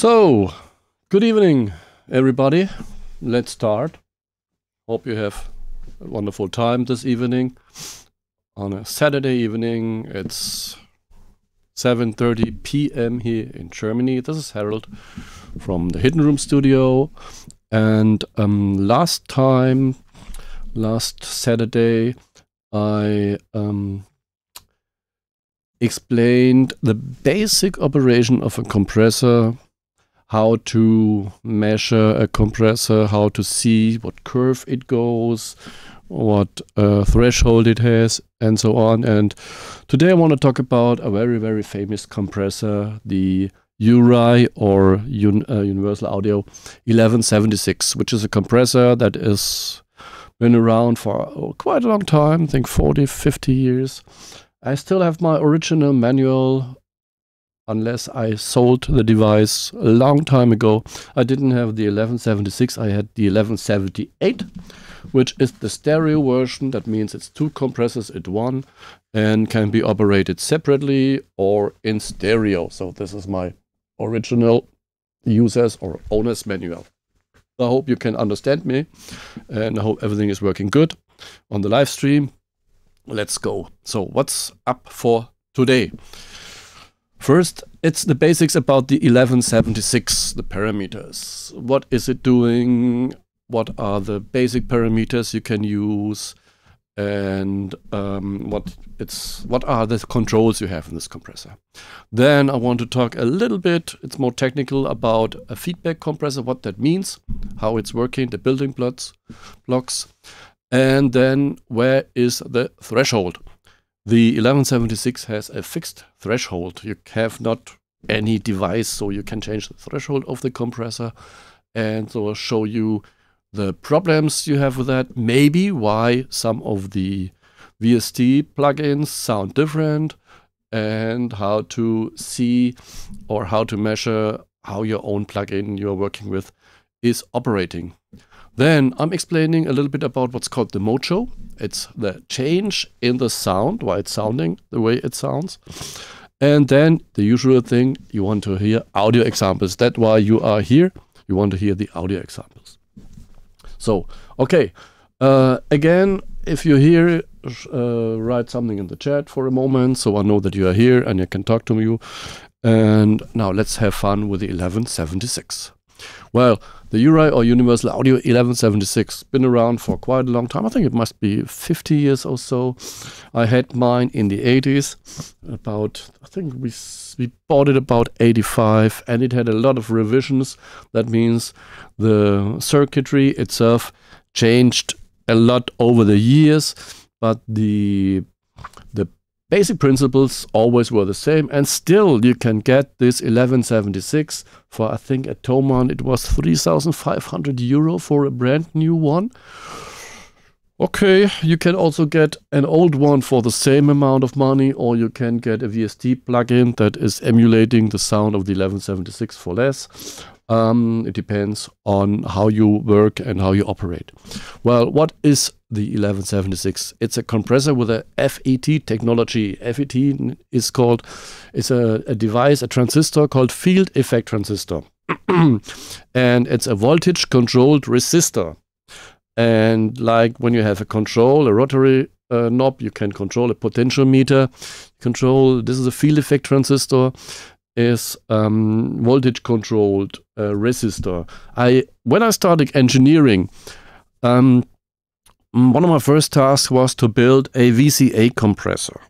So, good evening, everybody. Let's start. Hope you have a wonderful time this evening. On a Saturday evening, it's 7:30 p.m. here in Germany. This is Harold from the Hidden Room Studio, and um, last time, last Saturday, I um, explained the basic operation of a compressor how to measure a compressor, how to see what curve it goes, what uh, threshold it has, and so on. And today I want to talk about a very, very famous compressor, the URI or Un uh, Universal Audio 1176, which is a compressor that has been around for oh, quite a long time, I think 40, 50 years. I still have my original manual unless I sold the device a long time ago. I didn't have the 1176, I had the 1178, which is the stereo version. That means it's two compressors at one and can be operated separately or in stereo. So this is my original user's or owner's manual. I hope you can understand me and I hope everything is working good on the live stream. Let's go. So what's up for today? First, it's the basics about the 1176, the parameters. What is it doing? What are the basic parameters you can use? And um, what it's what are the controls you have in this compressor? Then I want to talk a little bit. It's more technical about a feedback compressor, what that means, how it's working, the building blocks, blocks, and then where is the threshold? The 1176 has a fixed threshold. You have not any device, so you can change the threshold of the compressor and so show you the problems you have with that, maybe why some of the VST plugins sound different and how to see or how to measure how your own plugin you're working with is operating. Then I'm explaining a little bit about what's called the mojo. It's the change in the sound, why it's sounding the way it sounds. And then the usual thing, you want to hear audio examples. That's why you are here. You want to hear the audio examples. So, okay. Uh, again, if you hear, uh, write something in the chat for a moment so I know that you are here and you can talk to me. And now let's have fun with the 1176. Well, the URI or Universal Audio 1176. Been around for quite a long time. I think it must be 50 years or so. I had mine in the 80s. About I think we we bought it about 85, and it had a lot of revisions. That means the circuitry itself changed a lot over the years, but the Basic principles always were the same, and still you can get this 1176 for I think at Toman it was 3,500 euro for a brand new one. Okay, you can also get an old one for the same amount of money, or you can get a VST plugin that is emulating the sound of the 1176 for less. Um, it depends on how you work and how you operate. Well, what is the 1176. It's a compressor with a FET technology. FET is called, it's a, a device, a transistor called field effect transistor. and it's a voltage controlled resistor. And like when you have a control, a rotary uh, knob, you can control a potentiometer. Control, this is a field effect transistor is um, voltage controlled uh, resistor. I when I started engineering, um, Mm, one of my first tasks was to build a VCA compressor.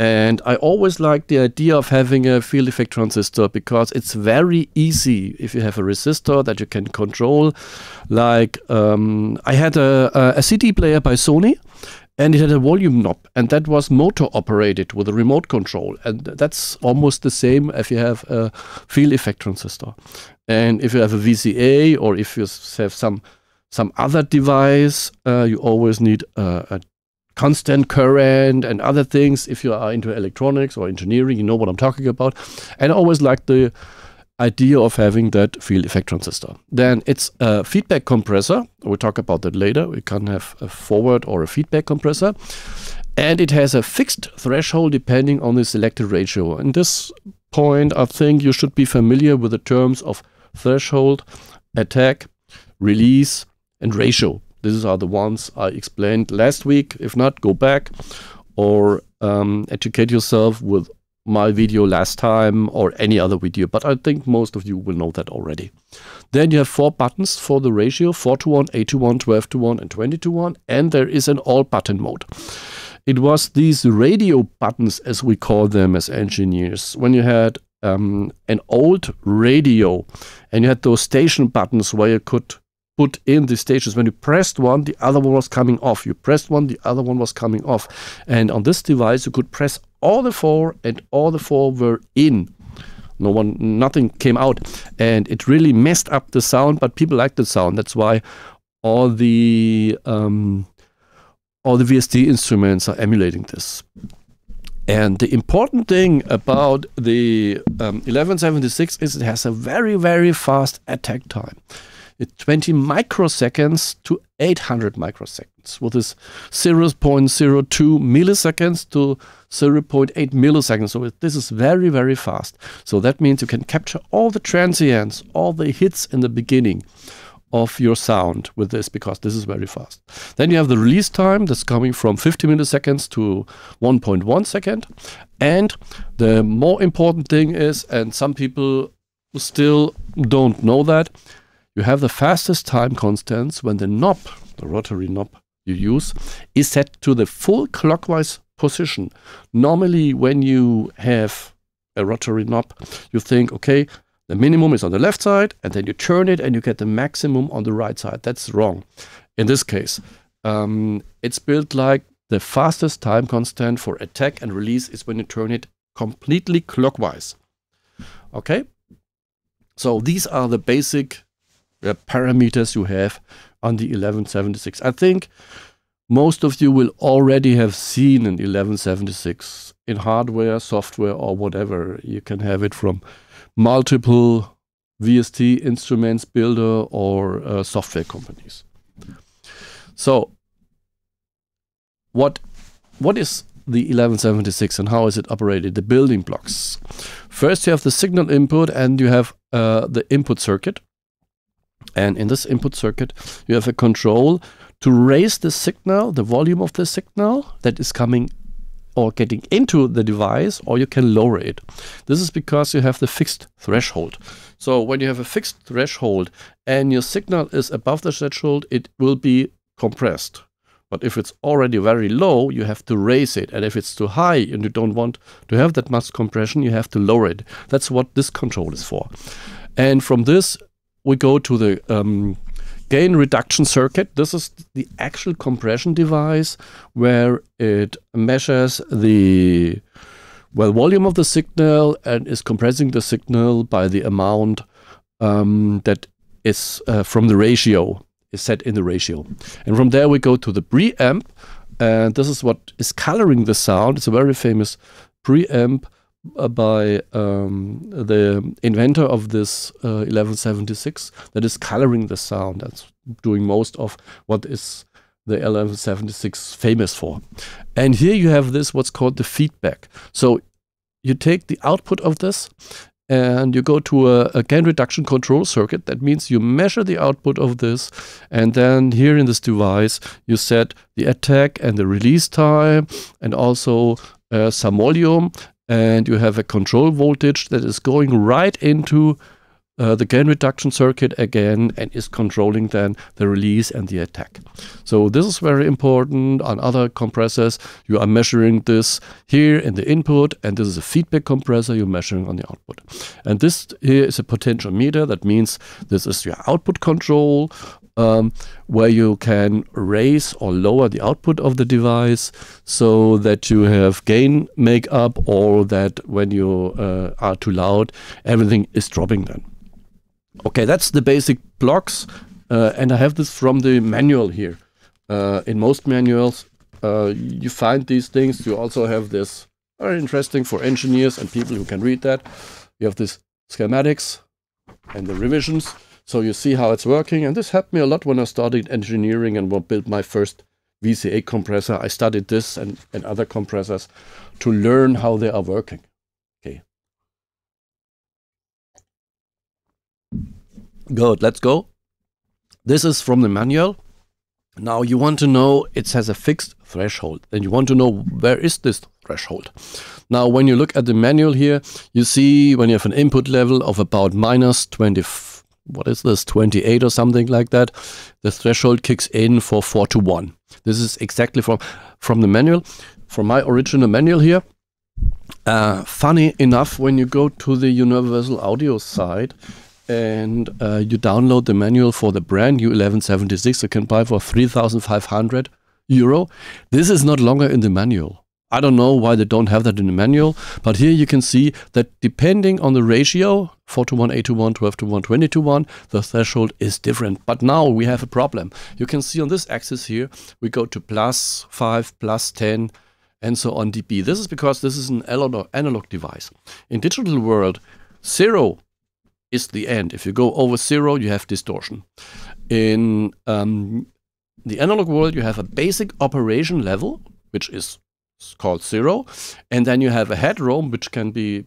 And I always like the idea of having a field effect transistor because it's very easy if you have a resistor that you can control. Like um, I had a, a, CD player by Sony and it had a volume knob and that was motor operated with a remote control. And that's almost the same if you have a field effect transistor. And if you have a VCA or if you have some some other device. Uh, you always need a, a, constant current and other things. If you are into electronics or engineering, you know what I'm talking about. And I always like the idea of having that field effect transistor. Then it's a feedback compressor. We'll talk about that later. We can have a forward or a feedback compressor. And it has a fixed threshold depending on the selected ratio. In this point, I think you should be familiar with the terms of threshold, attack, release, and ratio. These are the ones I explained last week. If not, go back or um, educate yourself with my video last time or any other video, but I think most of you will know that already. Then you have four buttons for the ratio, 4 to 1, 8 to 1, 12 to 1, and 20 to 1, and there is an all button mode. It was these radio buttons, as we call them as engineers, when you had um, an old radio and you had those station buttons where you could put in the stations. When you pressed one, the other one was coming off. You pressed one, the other one was coming off. And on this device, you could press all the four, and all the four were in. No one, nothing came out, and it really messed up the sound. But people liked the sound. That's why all the um, all the VST instruments are emulating this. And the important thing about the um, 1176 is it has a very, very fast attack time. 20 microseconds to 800 microseconds, with this 0.02 milliseconds to 0.8 milliseconds. So this is very, very fast. So that means you can capture all the transients, all the hits in the beginning of your sound with this because this is very fast. Then you have the release time that's coming from 50 milliseconds to 1.1 second. And the more important thing is, and some people still don't know that, you have the fastest time constants when the knob, the rotary knob you use, is set to the full clockwise position. Normally, when you have a rotary knob, you think, okay, the minimum is on the left side, and then you turn it and you get the maximum on the right side. That's wrong. In this case, um, it's built like the fastest time constant for attack and release is when you turn it completely clockwise. Okay? So these are the basic uh, parameters you have on the 1176. I think most of you will already have seen an 1176 in hardware, software, or whatever. You can have it from multiple VST instruments builder or uh, software companies. So what what is the 1176 and how is it operated? The building blocks. First, you have the signal input and you have uh, the input circuit. And in this input circuit, you have a control to raise the signal, the volume of the signal that is coming or getting into the device, or you can lower it. This is because you have the fixed threshold. So when you have a fixed threshold and your signal is above the threshold, it will be compressed. But if it's already very low, you have to raise it. And if it's too high and you don't want to have that much compression, you have to lower it. That's what this control is for. And from this, we go to the um, gain reduction circuit. This is the actual compression device where it measures the well volume of the signal and is compressing the signal by the amount um, that is uh, from the ratio is set in the ratio. And from there we go to the preamp, and this is what is coloring the sound. It's a very famous preamp uh, by um, the inventor of this uh, 1176 that is coloring the sound. That's doing most of what is the 1176 famous for. And here you have this, what's called the feedback. So you take the output of this and you go to a, a, gain reduction control circuit. That means you measure the output of this, and then here in this device, you set the attack and the release time, and also uh, some volume, and you have a control voltage that is going right into uh, the gain reduction circuit again and is controlling then the release and the attack. So this is very important on other compressors. You are measuring this here in the input and this is a feedback compressor you're measuring on the output. And this here is a potential meter. That means this is your output control um, where you can raise or lower the output of the device so that you have gain make up or that when you uh, are too loud, everything is dropping then. Okay, that's the basic blocks. Uh, and I have this from the manual here. Uh, in most manuals, uh, you find these things. You also have this very interesting for engineers and people who can read that. You have this schematics and the revisions. So you see how it's working. And this helped me a lot when I started engineering and built my first VCA compressor. I studied this and, and other compressors to learn how they are working. Okay. Good, let's go. This is from the manual. Now you want to know it has a fixed threshold and you want to know where is this threshold. Now when you look at the manual here, you see when you have an input level of about minus 24, what is this, 28 or something like that, the threshold kicks in for 4 to 1. This is exactly from, from the manual, from my original manual here. Uh, funny enough, when you go to the Universal Audio site and uh, you download the manual for the brand new 1176, you can buy for 3,500 euro. This is not longer in the manual. I don't know why they don't have that in the manual, but here you can see that depending on the ratio, 4 to 1, 8 to 1, 12 to 1, 20 to 1, the threshold is different. But now we have a problem. You can see on this axis here, we go to plus 5, plus 10, and so on dB. This is because this is an analog device. In digital world, 0 is the end. If you go over 0, you have distortion. In um, the analog world, you have a basic operation level, which is called zero. And then you have a headroom, which can be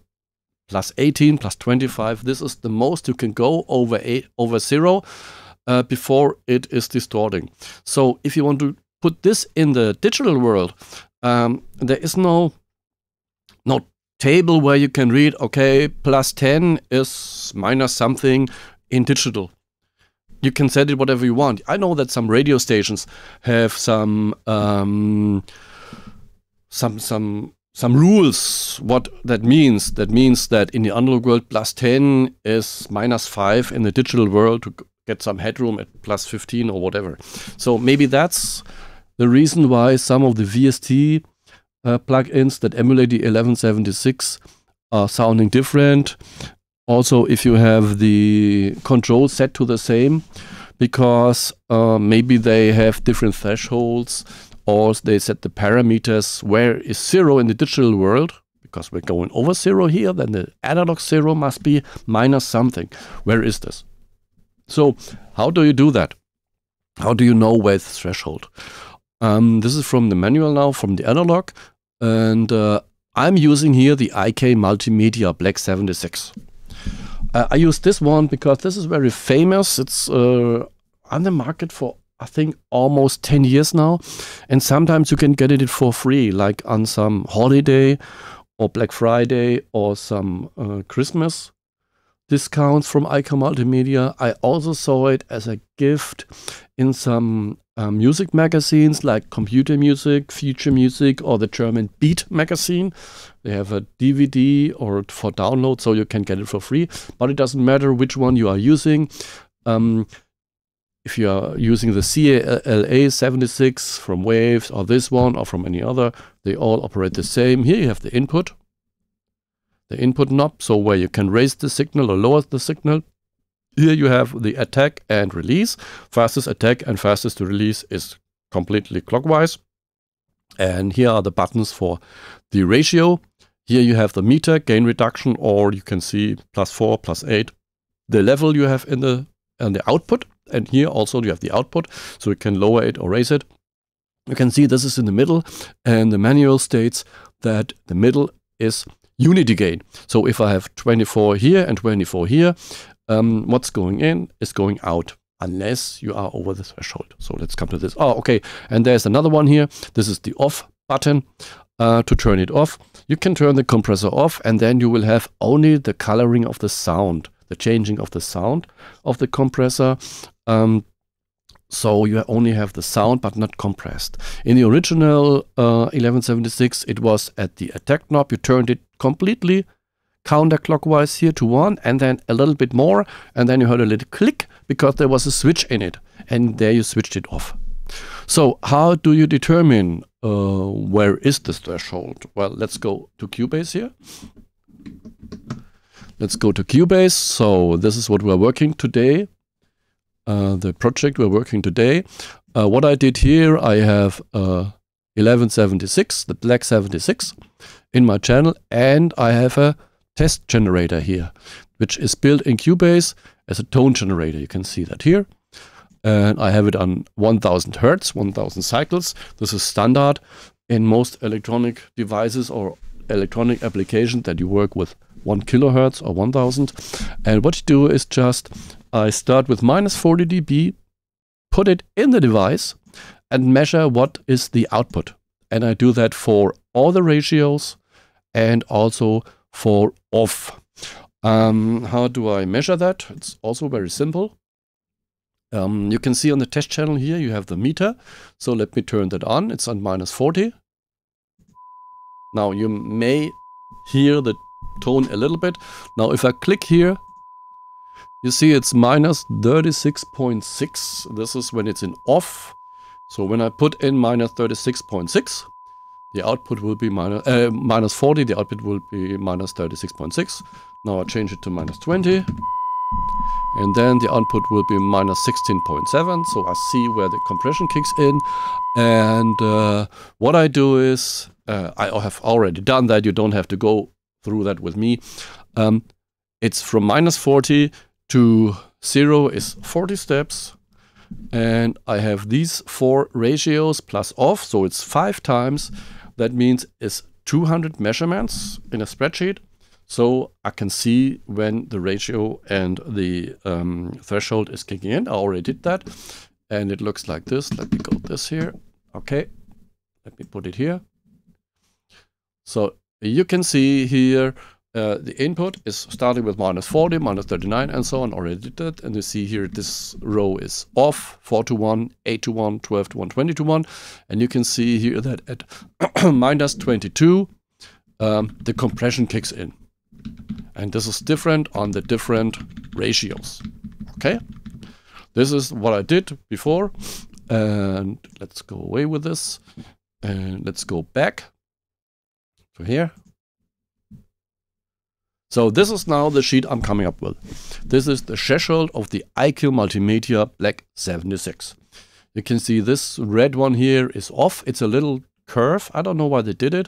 plus 18, plus 25. This is the most you can go over eight, over zero uh, before it is distorting. So if you want to put this in the digital world, um, there is no no table where you can read, okay, plus 10 is minus something in digital. You can set it whatever you want. I know that some radio stations have some um, some some some rules what that means that means that in the analog world, 10 is minus 5 in the digital world to get some headroom at plus 15 or whatever so maybe that's the reason why some of the vst uh, plugins that emulate the 1176 are sounding different also if you have the control set to the same because uh, maybe they have different thresholds or they set the parameters where is zero in the digital world, because we're going over zero here, then the analog zero must be minus something. Where is this? So how do you do that? How do you know where the threshold? Um, this is from the manual now, from the analog, and uh, I'm using here the IK Multimedia Black 76. Uh, I use this one because this is very famous. It's uh, on the market for I think almost 10 years now. And sometimes you can get it for free, like on some holiday or Black Friday or some uh, Christmas discounts from Icon Multimedia. I also saw it as a gift in some uh, music magazines like Computer Music, Future Music, or the German Beat magazine. They have a DVD or for download, so you can get it for free. But it doesn't matter which one you are using. Um, if you are using the CALA76 from Waves or this one or from any other, they all operate the same. Here you have the input, the input knob, so where you can raise the signal or lower the signal. Here you have the attack and release. Fastest attack and fastest to release is completely clockwise. And here are the buttons for the ratio. Here you have the meter, gain reduction, or you can see plus 4, plus 8, the level you have in the, in the output. And here also you have the output, so you can lower it or raise it. You can see this is in the middle, and the manual states that the middle is unity gain. So if I have 24 here and 24 here, um, what's going in is going out unless you are over the threshold. So let's come to this. Oh, okay. And there's another one here. This is the off button uh, to turn it off. You can turn the compressor off and then you will have only the coloring of the sound the changing of the sound of the compressor. Um, so you only have the sound but not compressed. In the original uh, 1176, it was at the attack knob. You turned it completely counterclockwise here to one and then a little bit more. And then you heard a little click because there was a switch in it. And there you switched it off. So how do you determine uh, where is this threshold? Well, let's go to Cubase here. Let's go to Cubase. So this is what we're working today. Uh, the project we're working today. Uh, what I did here, I have uh, 1176, the black 76 in my channel and I have a test generator here, which is built in Cubase as a tone generator. You can see that here. And I have it on 1000 Hertz, 1000 cycles. This is standard in most electronic devices or electronic applications that you work with 1 kilohertz or 1000. And what you do is just, I start with minus 40 dB, put it in the device and measure what is the output. And I do that for all the ratios and also for off. Um, how do I measure that? It's also very simple. Um, you can see on the test channel here, you have the meter. So let me turn that on. It's on minus 40. Now you may hear the tone a little bit. Now if I click here, you see it's minus 36.6. This is when it's in off. So when I put in minus 36.6, the output will be minus, uh, minus 40, the output will be minus 36.6. Now I change it to minus 20. And then the output will be minus 16.7. So I see where the compression kicks in. And uh, what I do is, uh, I have already done that. You don't have to go through that with me. Um, it's from minus 40 to 0 is 40 steps. And I have these four ratios plus off, so it's five times. That means it's 200 measurements in a spreadsheet. So I can see when the ratio and the um, threshold is kicking in. I already did that. And it looks like this. Let me go this here. Okay. Let me put it here. So you can see here uh, the input is starting with minus 40, minus 39, and so on. Already did that. And you see here this row is off 4 to 1, 8 to 1, 12 to 1, 20 to 1. And you can see here that at minus 22, um, the compression kicks in. And this is different on the different ratios. Okay? This is what I did before. And let's go away with this. And let's go back to here. So this is now the sheet I'm coming up with. This is the threshold of the IQ Multimedia Black 76. You can see this red one here is off. It's a little curve. I don't know why they did it.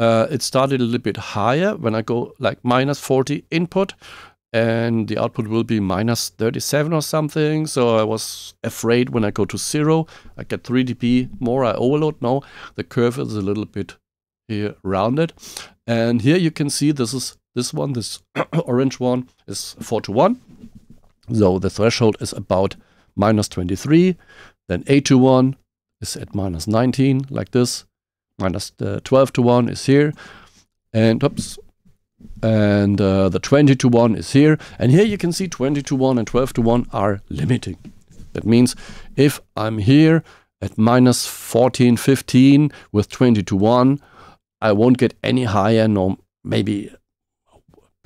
Uh, it started a little bit higher when I go like minus 40 input and the output will be minus 37 or something. So I was afraid when I go to zero, I get 3 dB more I overload. Now the curve is a little bit here rounded. And here you can see this is this one, this orange one is 4 to 1. So the threshold is about minus 23. Then 8 to 1 is at minus 19, like this. Minus, uh, 12 to 1 is here. And oops. And uh, the 20 to 1 is here. And here you can see 20 to 1 and 12 to 1 are limiting. That means if I'm here at minus 14, 15 with 20 to 1, I won't get any higher nor maybe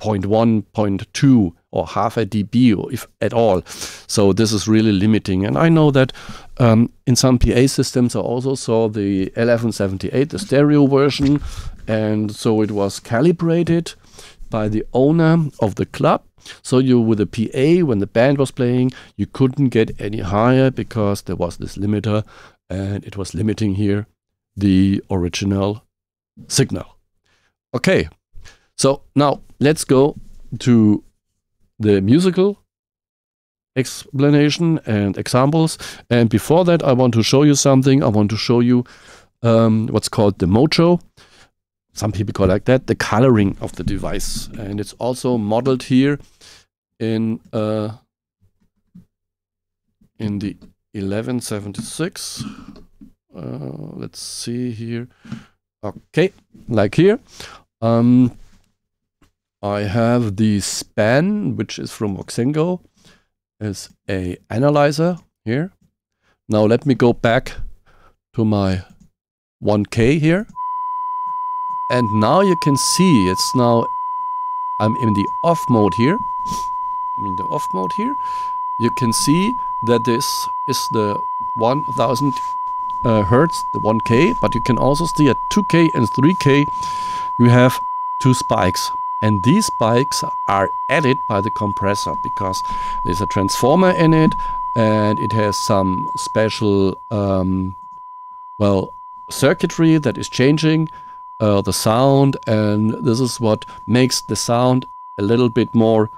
0.1, 0.2 or half a dB or if at all. So this is really limiting. And I know that um, in some PA systems I also saw the 1178, the stereo version. And so it was calibrated by the owner of the club. So you with a PA, when the band was playing, you couldn't get any higher because there was this limiter and it was limiting here the original signal. Okay, so now let's go to the musical explanation and examples. And before that, I want to show you something. I want to show you um, what's called the mojo. Some people call it like that, the coloring of the device. And it's also modeled here in uh, in the 1176. Uh, let's see here. Okay, like here. Um, I have the span, which is from Oxengo, is a analyzer here. Now let me go back to my 1K here. And now you can see it's now, I'm in the off mode here. I'm in the off mode here. You can see that this is the 1000 uh, hertz, the 1K, but you can also see at 2K and 3K, you have two spikes. And these spikes are added by the compressor because there's a transformer in it and it has some special, um, well, circuitry that is changing uh, the sound. And this is what makes the sound a little bit more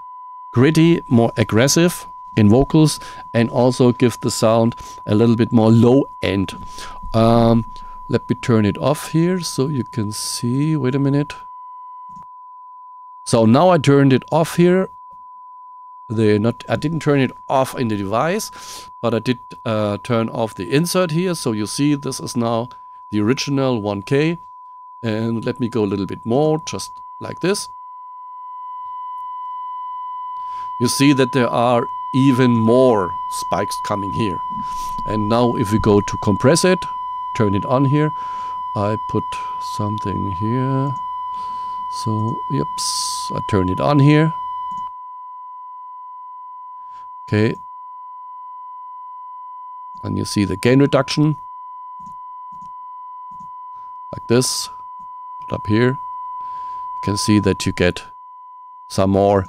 gritty, more aggressive in vocals and also give the sound a little bit more low end. Um, let me turn it off here so you can see. Wait a minute. So now I turned it off here. The not I didn't turn it off in the device, but I did uh, turn off the insert here. So you see this is now the original 1K. And let me go a little bit more, just like this. You see that there are even more spikes coming here. And now if we go to compress it, turn it on here, I put something here. So, yep, I turn it on here. Okay. And you see the gain reduction. Like this. Put up here. You can see that you get some more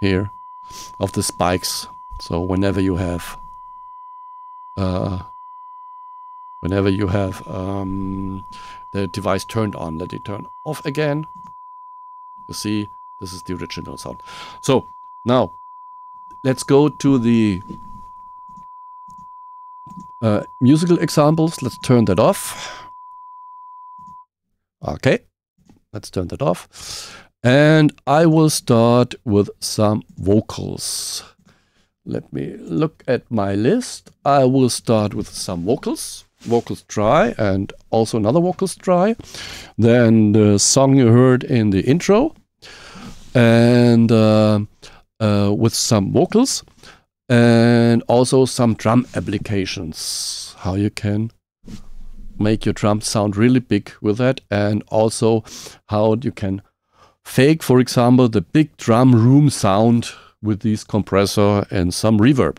here of the spikes. So whenever you have uh, whenever you have um, the device turned on, let it turn off again. You see, this is the original sound. So now let's go to the uh, musical examples. Let's turn that off. Okay, let's turn that off. And I will start with some vocals. Let me look at my list. I will start with some vocals. Vocals try and also another vocals try. Then the song you heard in the intro. And uh, uh, with some vocals. And also some drum applications. How you can make your drum sound really big with that. And also how you can fake, for example, the big drum room sound with this compressor and some reverb.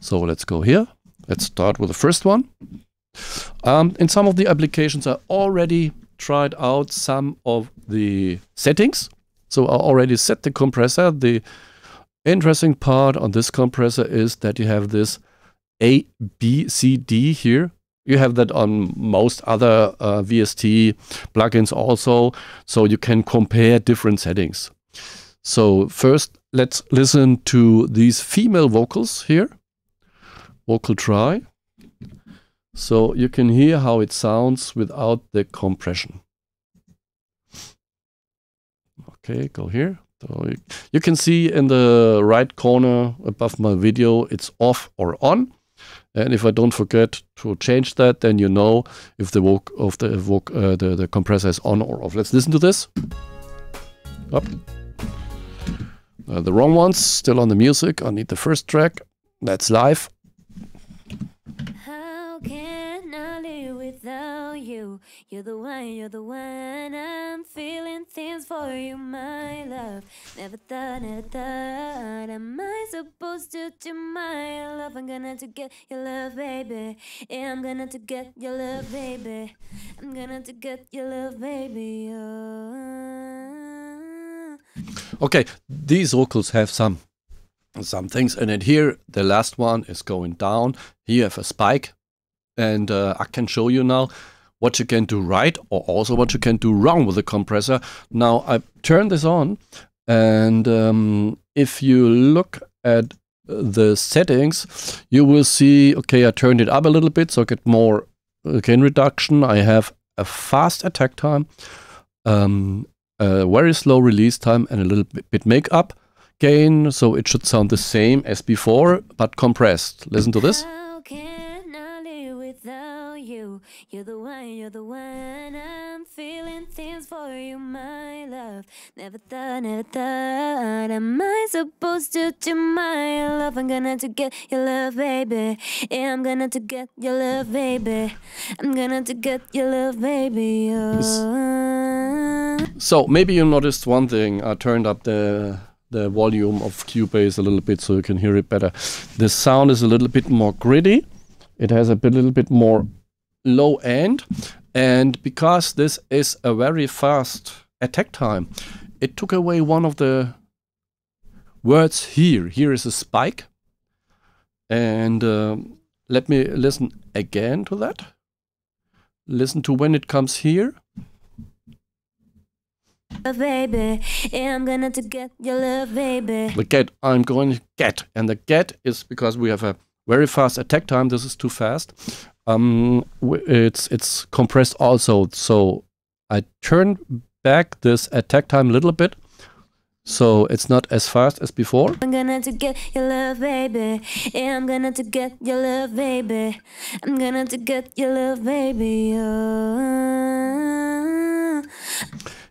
So let's go here. Let's start with the first one. Um, in some of the applications, I already tried out some of the settings. So I already set the compressor. The interesting part on this compressor is that you have this A, B, C, D here. You have that on most other uh, VST plugins also, so you can compare different settings. So first, let's listen to these female vocals here. Vocal try. So you can hear how it sounds without the compression. Okay, go here. So you can see in the right corner above my video, it's off or on. And if I don't forget to change that, then you know if the work of the work uh, the, the compressor is on or off. Let's listen to this. Up. Uh, the wrong ones, still on the music. I need the first track. That's live cannot live without you. You're the one, you're the one. I'm feeling things for you, my love. Never thought, never thought. Am I supposed to do my love? I'm gonna to get your love, baby. Yeah, I'm gonna to get your love, baby. I'm gonna to get your love, baby. Oh. Okay, these vocals have some some things in it here. The last one is going down. Here you have a spike and uh, I can show you now what you can do right or also what you can do wrong with the compressor. Now I turn this on and um, if you look at the settings, you will see, okay, I turned it up a little bit so I get more gain reduction. I have a fast attack time, um, a very slow release time and a little bit make up gain. So it should sound the same as before, but compressed. Listen to this. Ah you. are the one, you're the one. I'm feeling things for you, my love. Never thought, never thought. Am I supposed to do my love? I'm gonna to get your love, baby. Yeah, I'm gonna to get your love, baby. I'm gonna to get your love, baby. Oh. So maybe you noticed one thing. I turned up the the volume of Cubase a little bit so you can hear it better. The sound is a little bit more gritty. It has a bit, little bit more low end. And because this is a very fast attack time, it took away one of the words here. Here is a spike. And uh, let me listen again to that. Listen to when it comes here. Baby, I'm gonna to get your love, baby. The get, I'm going to get. And the get is because we have a very fast attack time. This is too fast um, it's it's compressed also. So I turn back this attack time a little bit. So it's not as fast as before. I'm gonna to get your love, baby. Yeah, I'm gonna to get your love, baby. I'm gonna to get your love, baby. Oh.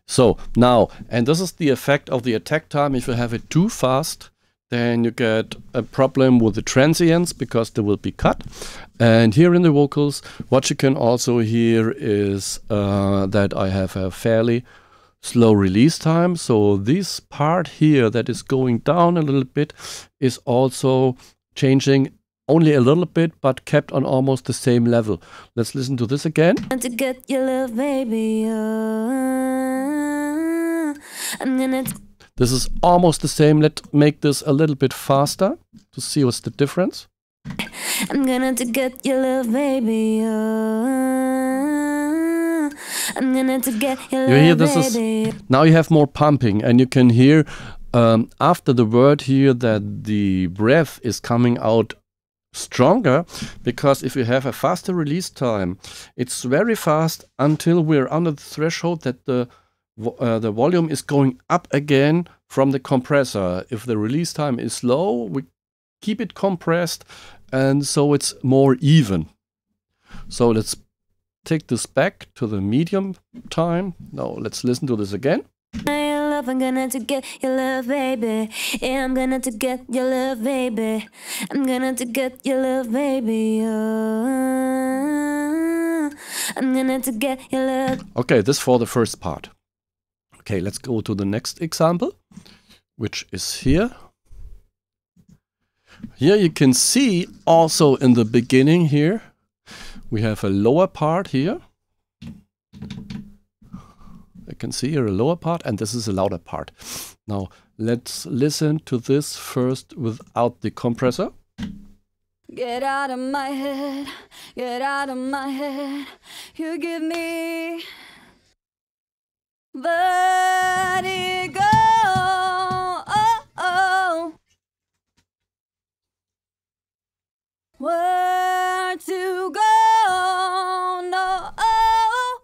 So now, and this is the effect of the attack time. If you have it too fast, then you get a problem with the transients because they will be cut. And here in the vocals, what you can also hear is uh, that I have a fairly slow release time. So this part here that is going down a little bit is also changing only a little bit, but kept on almost the same level. Let's listen to this again. To get your love, baby, oh, this is almost the same. Let's make this a little bit faster to see what's the difference. I'm gonna get your love, baby. Oh, I'm gonna get your love, you hear this baby. is now you have more pumping, and you can hear um, after the word here that the breath is coming out stronger because if you have a faster release time, it's very fast until we're under the threshold that the uh, the volume is going up again from the compressor. If the release time is low, we keep it compressed and so it's more even. So let's take this back to the medium time. Now let's listen to this again. love, I'm gonna to get your love, baby. Yeah, I'm gonna to get your love, baby. I'm gonna to get your love, baby. Oh, I'm gonna to get your love. Okay, this for the first part. Okay, let's go to the next example, which is here. Here you can see also in the beginning here, we have a lower part here. I can see here a lower part and this is a louder part. Now let's listen to this first without the compressor. Get out of my head, get out of my head, you give me let it go. Oh, oh. Where to go? No. Oh.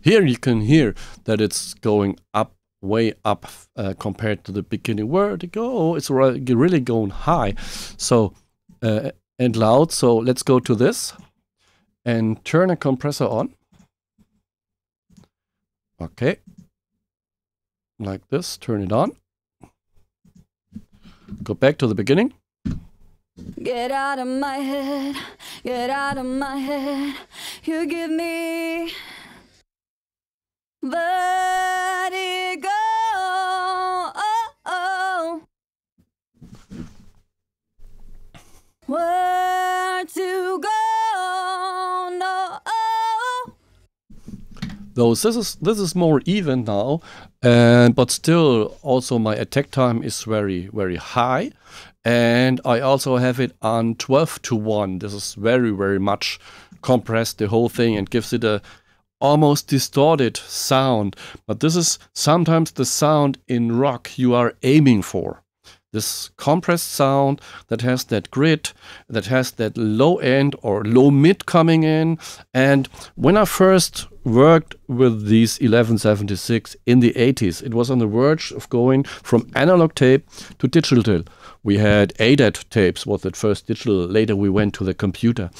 Here you can hear that it's going up, way up uh, compared to the beginning. Where to go? It's really going high. So, uh, and loud. So let's go to this and turn a compressor on. Okay. Like this, turn it on. Go back to the beginning. Get out of my head, get out of my head, you give me vertigo. Oh, oh. Where to go? Though this is this is more even now, and but still also my attack time is very very high, and I also have it on 12 to 1. This is very very much compressed the whole thing and gives it a almost distorted sound. But this is sometimes the sound in rock you are aiming for this compressed sound that has that grit, that has that low end or low mid coming in. And when I first worked with these 1176 in the 80s, it was on the verge of going from analog tape to digital. We had ADAT tapes, was at first digital. Later we went to the computer.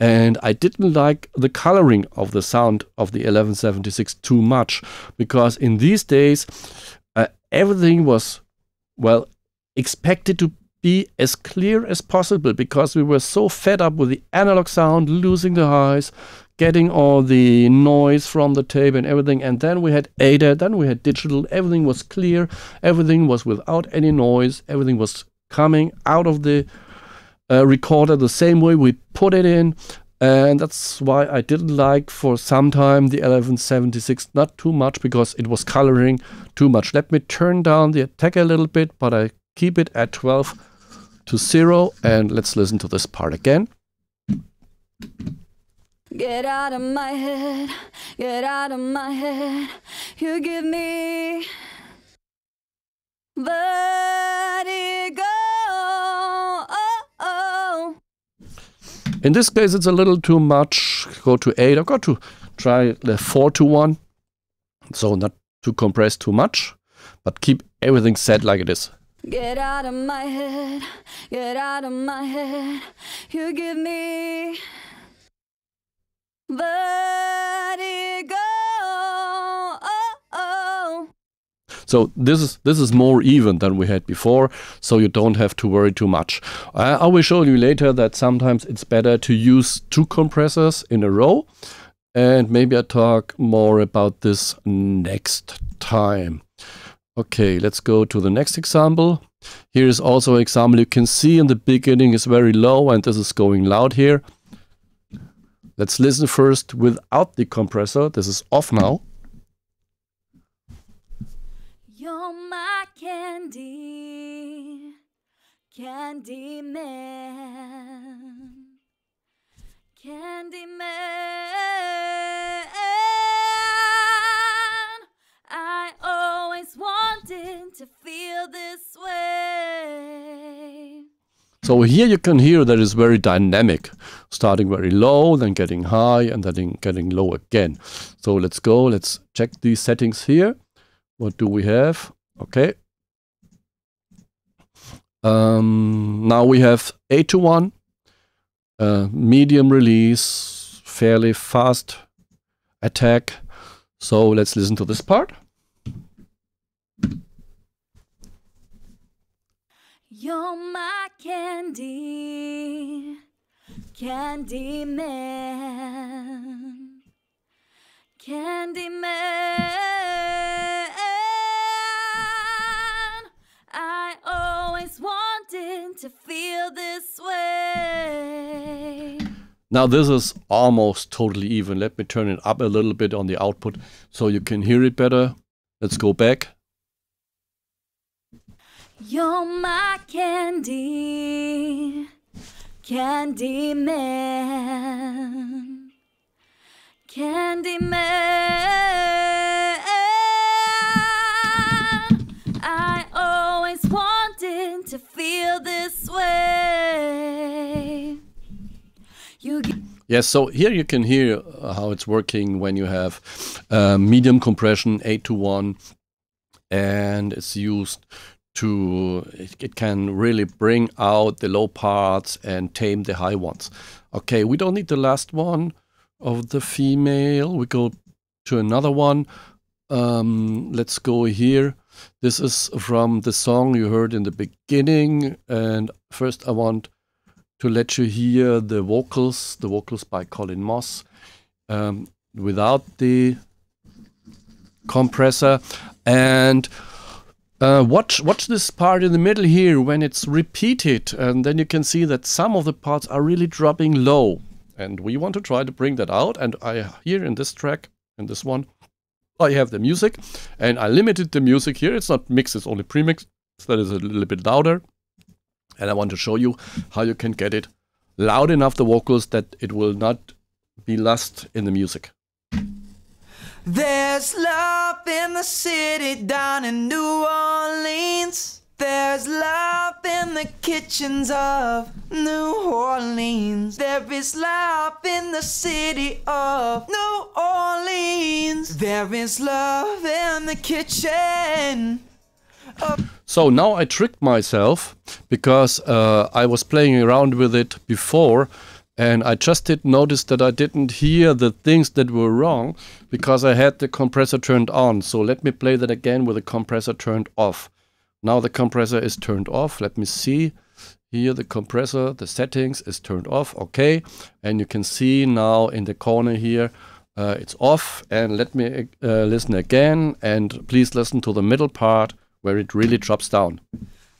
And I didn't like the coloring of the sound of the 1176 too much because in these days, uh, everything was well expected to be as clear as possible because we were so fed up with the analog sound, losing the highs, getting all the noise from the tape and everything. And then we had ADA, then we had digital, everything was clear, everything was without any noise, everything was coming out of the uh, recorder the same way we put it in. And that's why I didn't like for some time the 1176, not too much because it was coloring too much. Let me turn down the attack a little bit, but I keep it at 12 to 0 and let's listen to this part again. Get out of my head, get out of my head, you give me vertigo. Oh, oh. In this case, it's a little too much. Go to 8 or go to try the 4 to 1. So not to compress too much, but keep everything set like it is. Get out of my head, get out of my head. You give me vertigo. So this is this is more even than we had before, so you don't have to worry too much. I will show you later that sometimes it's better to use two compressors in a row, and maybe I talk more about this next time. Okay, let's go to the next example. Here is also an example you can see in the beginning is very low and this is going loud here. Let's listen first without the compressor. This is off now. You're my candy, candy man, candy man. So here you can hear that it's very dynamic, starting very low, then getting high, and then getting low again. So let's go, let's check these settings here. What do we have? Okay. Um, now we have 8 to 1, uh, medium release, fairly fast attack. So let's listen to this part. You're my candy, candy man, candy man. I always wanted to feel this way. Now this is almost totally even. Let me turn it up a little bit on the output so you can hear it better. Let's go back. You're my candy, candy man, candy man. I always wanted to feel this way. You Yes, so here you can hear uh, how it's working when you have uh, medium compression, 8 to 1, and it's used to it, it can really bring out the low parts and tame the high ones. Okay, we don't need the last one of the female. We go to another one. Um, let's go here. This is from the song you heard in the beginning. And first I want to let you hear the vocals, the vocals by Colin Moss. Um, without the compressor and uh, watch, watch this part in the middle here when it's repeated and then you can see that some of the parts are really dropping low. And we want to try to bring that out and I here in this track, in this one, I have the music and I limited the music here. It's not mixed, it's only premixed. So that is a little bit louder. And I want to show you how you can get it loud enough, the vocals, that it will not be lost in the music. There's love in the city down in New Orleans. There's love in the kitchens of New Orleans. There is love in the city of New Orleans. There is love in the kitchen. So now I tricked myself because uh, I was playing around with it before and I just did notice that I didn't hear the things that were wrong because I had the compressor turned on. So let me play that again with the compressor turned off. Now the compressor is turned off. Let me see. Here the compressor, the settings is turned off. Okay. And you can see now in the corner here, uh, it's off. And let me uh, listen again. And please listen to the middle part where it really drops down.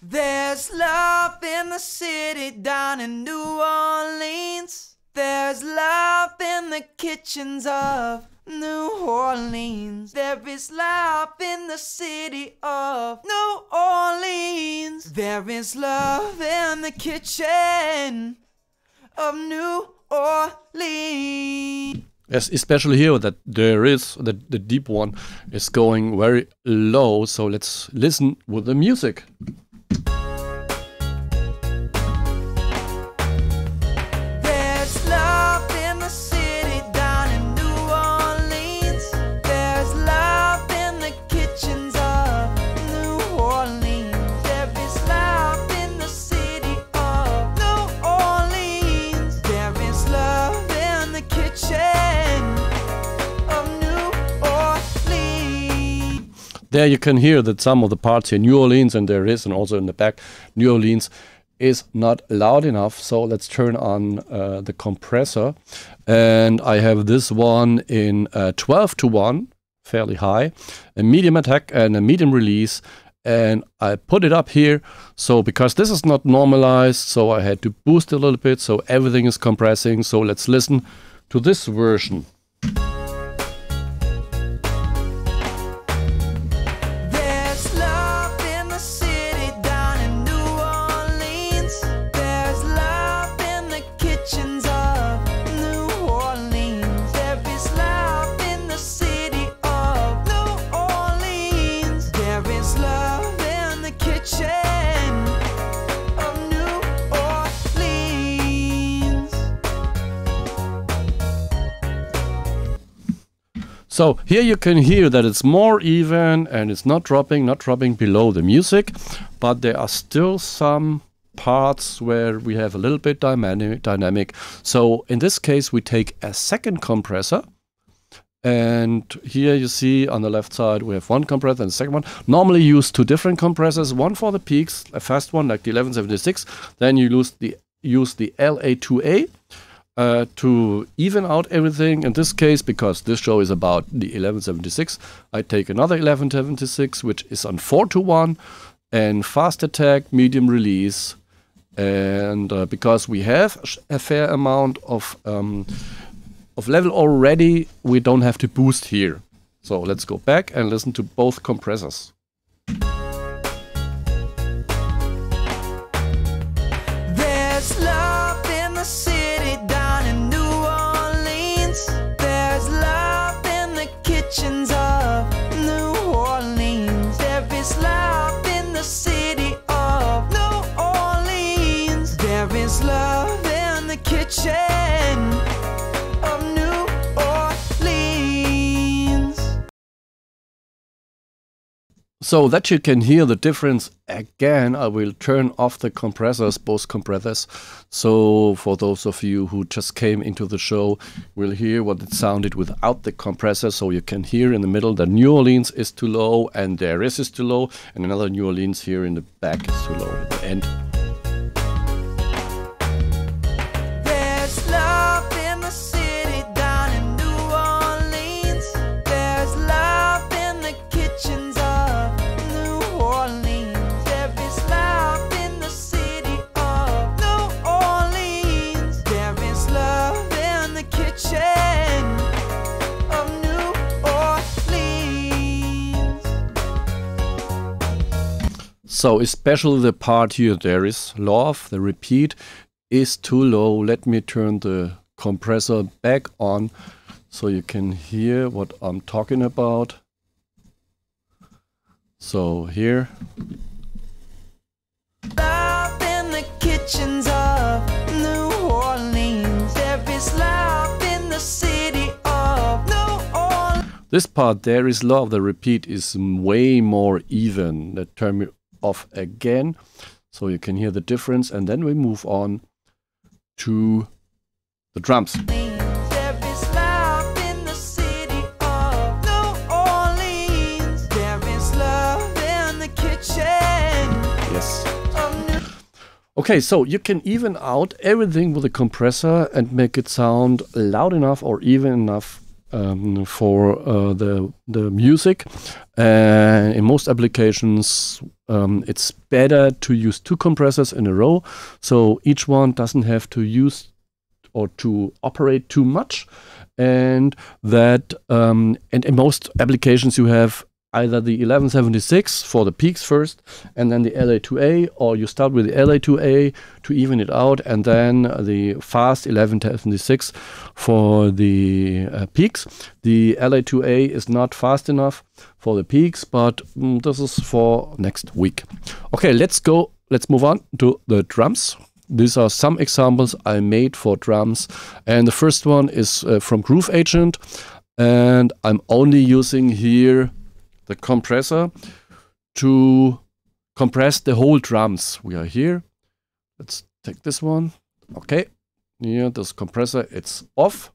There's love in the city down in New Orleans. There's love in the kitchens of New Orleans. There is love in the city of New Orleans. There is love in the kitchen of New Orleans. Yes, especially here that there is that the deep one is going very low. So let's listen with the music. there you can hear that some of the parts here, New Orleans, and there is, and also in the back, New Orleans is not loud enough. So let's turn on uh, the compressor. And I have this one in uh, 12 to 1, fairly high, a medium attack and a medium release. And I put it up here. So because this is not normalized, so I had to boost a little bit. So everything is compressing. So let's listen to this version. So here you can hear that it's more even and it's not dropping, not dropping below the music, but there are still some parts where we have a little bit dynamic. So in this case, we take a second compressor. And here you see on the left side, we have one compressor and the second one. Normally use two different compressors, one for the peaks, a fast one like the 1176. Then you use the, use the LA2A uh, to even out everything. In this case, because this show is about the 1176, I take another 1176, which is on 4 to 1, and fast attack, medium release. And uh, because we have a fair amount of, um, of level already, we don't have to boost here. So let's go back and listen to both compressors. So that you can hear the difference again, I will turn off the compressors, both compressors. So for those of you who just came into the show, will hear what it sounded without the compressor. So you can hear in the middle that New Orleans is too low and there is is too low and another New Orleans here in the back is too low at the end. So especially the part here, there is love, the repeat is too low. Let me turn the compressor back on so you can hear what I'm talking about. So here. This part, there is love, the repeat is way more even. The term off again. So you can hear the difference. And then we move on to the drums. Okay, so you can even out everything with a compressor and make it sound loud enough or even enough um, for uh, the the music. Uh, in most applications, um, it's better to use two compressors in a row, so each one doesn't have to use or to operate too much, and that um, and in most applications you have either the 1176 for the peaks first and then the LA2A, or you start with the LA2A to even it out, and then the fast 1176 for the uh, peaks. The LA2A is not fast enough for the peaks, but mm, this is for next week. Okay, let's go, let's move on to the drums. These are some examples I made for drums. And the first one is uh, from Groove Agent. And I'm only using here the compressor to compress the whole drums. We are here. Let's take this one. Okay. Yeah, this compressor, it's off.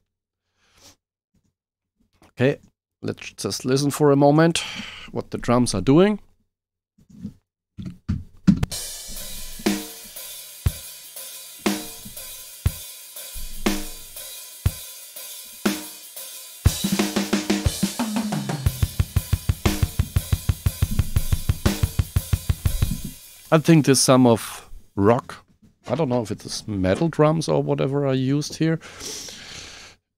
Okay, let's just listen for a moment what the drums are doing. I think there's some of rock. I don't know if it is metal drums or whatever I used here.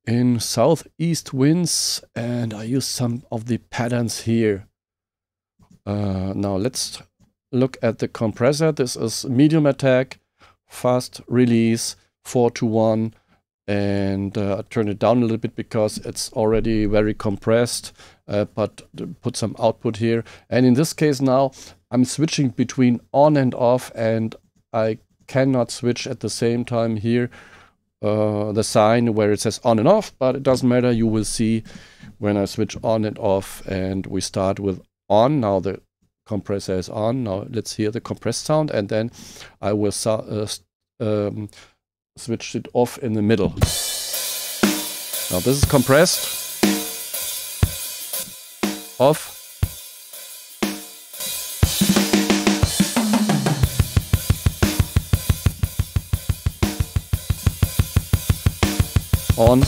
In southeast winds and I used some of the patterns here. Uh, now let's look at the compressor. This is medium attack, fast release, 4 to 1. And uh, I turn it down a little bit because it's already very compressed uh, but put some output here. And in this case now, I'm switching between on and off and I cannot switch at the same time here uh, the sign where it says on and off, but it doesn't matter. You will see when I switch on and off and we start with on. Now the compressor is on. Now let's hear the compressed sound and then I will uh, um, switch it off in the middle. Now this is compressed off on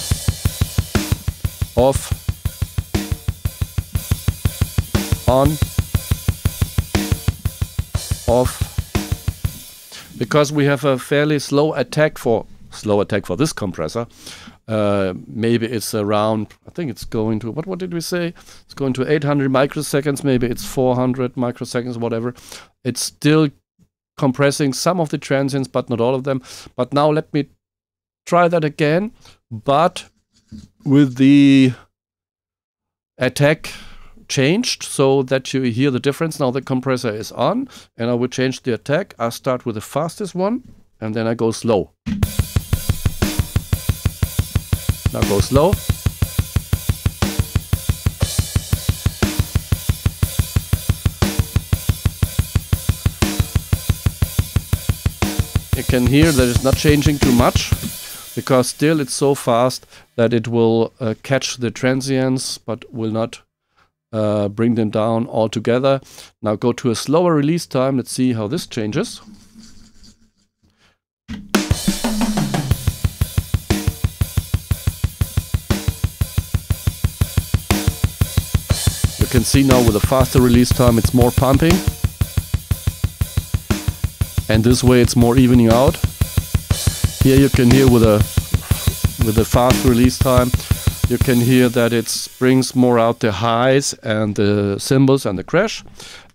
off on off because we have a fairly slow attack for slower attack for this compressor. Uh, maybe it's around, I think it's going to, what, what did we say? It's going to 800 microseconds, maybe it's 400 microseconds, whatever. It's still compressing some of the transients, but not all of them. But now let me try that again, but with the attack changed so that you hear the difference. Now the compressor is on and I will change the attack. I start with the fastest one and then I go slow. Now go slow. You can hear that it's not changing too much because still it's so fast that it will uh, catch the transients but will not uh, bring them down altogether. Now go to a slower release time. Let's see how this changes. can see now with a faster release time it's more pumping. And this way it's more evening out. Here you can hear with a with a fast release time, you can hear that it brings more out the highs and the cymbals and the crash.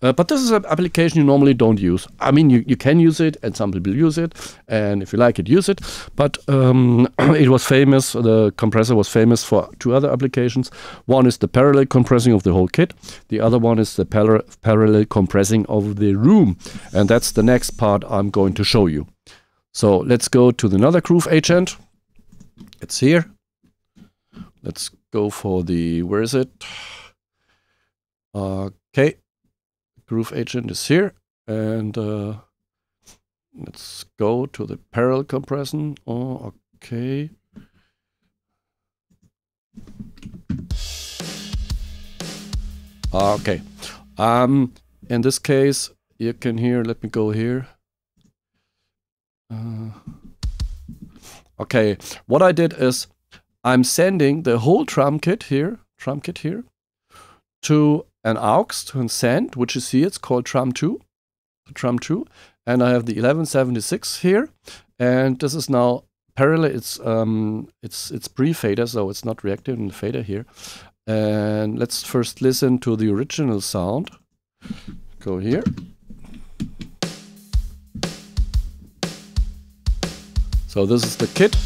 Uh, but this is an application you normally don't use. I mean, you, you can use it, and some people use it, and if you like it, use it. But um, it was famous, the compressor was famous for two other applications. One is the parallel compressing of the whole kit, the other one is the par parallel compressing of the room. And that's the next part I'm going to show you. So let's go to another groove agent. It's here. Let's go for the, where is it? Uh, okay, groove agent is here. And uh, let's go to the parallel compression. Oh, okay. Ah, okay. Um, in this case, you can hear, let me go here. Uh, okay, what I did is I'm sending the whole drum kit here, drum kit here, to an AUX to send, which is here, it's called TRUM2, TRUM2, and I have the 1176 here, and this is now parallel, it's, um, it's, it's pre-fader, so it's not reactive in the fader here. And let's first listen to the original sound. Go here. So this is the kit.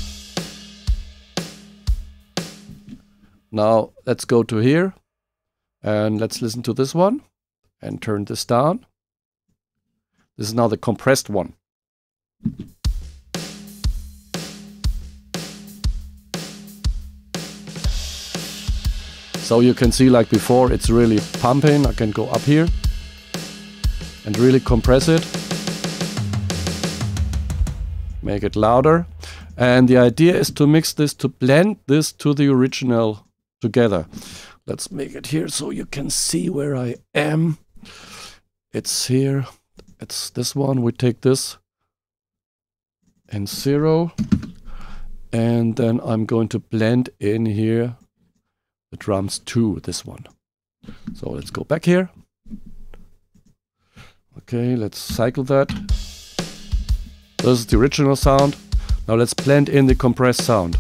Now let's go to here. And let's listen to this one and turn this down. This is now the compressed one. So you can see like before, it's really pumping. I can go up here and really compress it. Make it louder. And the idea is to mix this, to blend this to the original together. Let's make it here so you can see where I am. It's here. It's this one. We take this and zero. And then I'm going to blend in here the drums to this one. So let's go back here. Okay, let's cycle that. This is the original sound. Now let's blend in the compressed sound.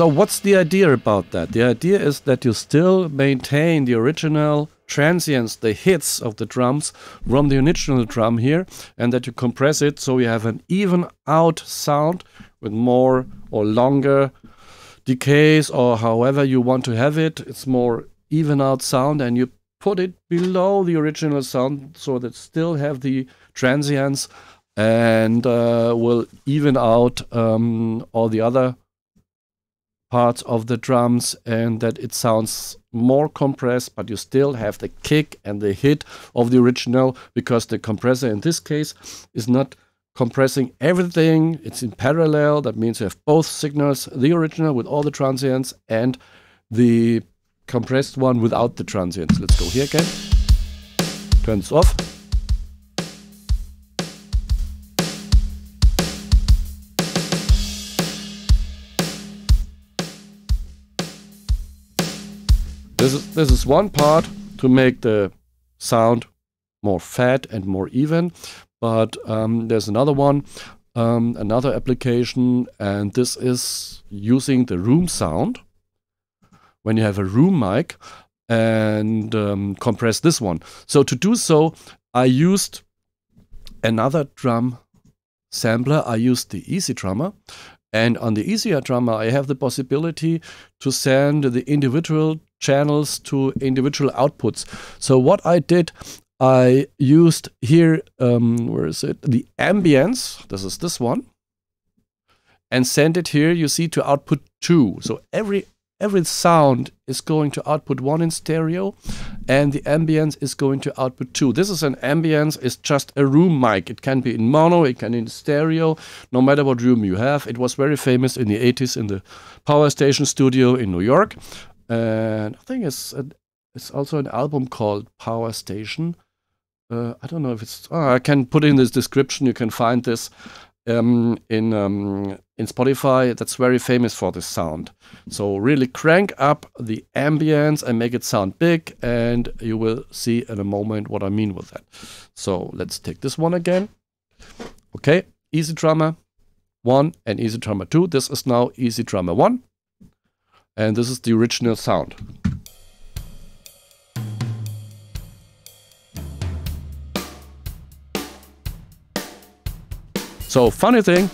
So what's the idea about that? The idea is that you still maintain the original transients, the hits of the drums from the original drum here, and that you compress it so you have an even out sound with more or longer decays or however you want to have it. It's more even out sound and you put it below the original sound so that still have the transients and uh, will even out um, all the other parts of the drums and that it sounds more compressed, but you still have the kick and the hit of the original because the compressor in this case is not compressing everything. It's in parallel. That means you have both signals, the original with all the transients and the compressed one without the transients. Let's go here again. Turn this off. This is, this is one part to make the sound more fat and more even. But um, there's another one, um, another application, and this is using the room sound. When you have a room mic and um, compress this one. So to do so, I used another drum sampler. I used the Easy Drummer. And on the Easier Drummer, I have the possibility to send the individual channels to individual outputs. So what I did, I used here, um, where is it? The ambience, this is this one, and send it here, you see, to output two. So every every sound is going to output one in stereo and the ambience is going to output two. This is an ambience, it's just a room mic. It can be in mono, it can be in stereo, no matter what room you have. It was very famous in the 80s in the power station studio in New York. And I think it's a, it's also an album called Power Station. Uh, I don't know if it's. Oh, I can put in this description. You can find this um, in um, in Spotify. That's very famous for this sound. So really crank up the ambience and make it sound big, and you will see in a moment what I mean with that. So let's take this one again. Okay, Easy Drummer one and Easy Drummer two. This is now Easy Drummer one. And this is the original sound. So funny thing,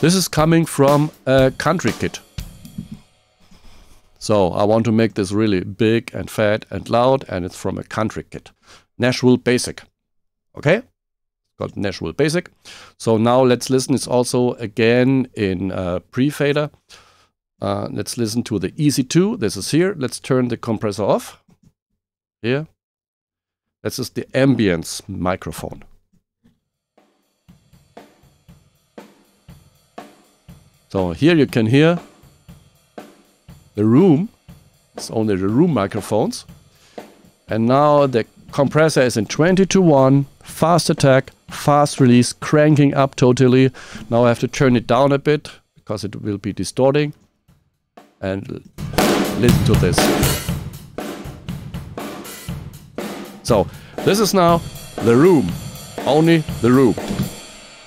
this is coming from a country kit. So I want to make this really big and fat and loud and it's from a country kit. Nashville Basic. Okay? called Nashville Basic. So now let's listen. It's also again in uh, pre-fader. Uh, let's listen to the easy two. This is here. Let's turn the compressor off. Here. This is the ambience microphone. So here you can hear the room. It's only the room microphones. And now the compressor is in 20 to 1, fast attack, fast release, cranking up totally. Now I have to turn it down a bit because it will be distorting and listen to this. So, this is now the room, only the room.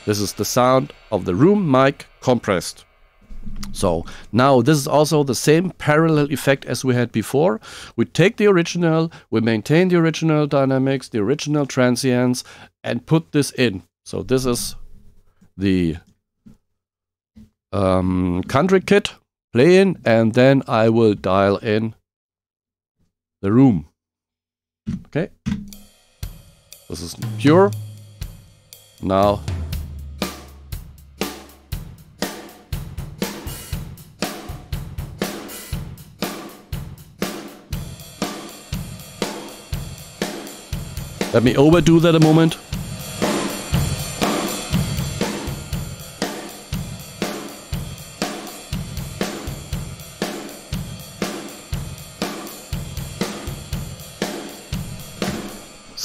This is the sound of the room mic compressed. So now this is also the same parallel effect as we had before. We take the original, we maintain the original dynamics, the original transients, and put this in. So this is the um, country kit play in, and then I will dial in the room. Okay. This is pure. Now. Let me overdo that a moment.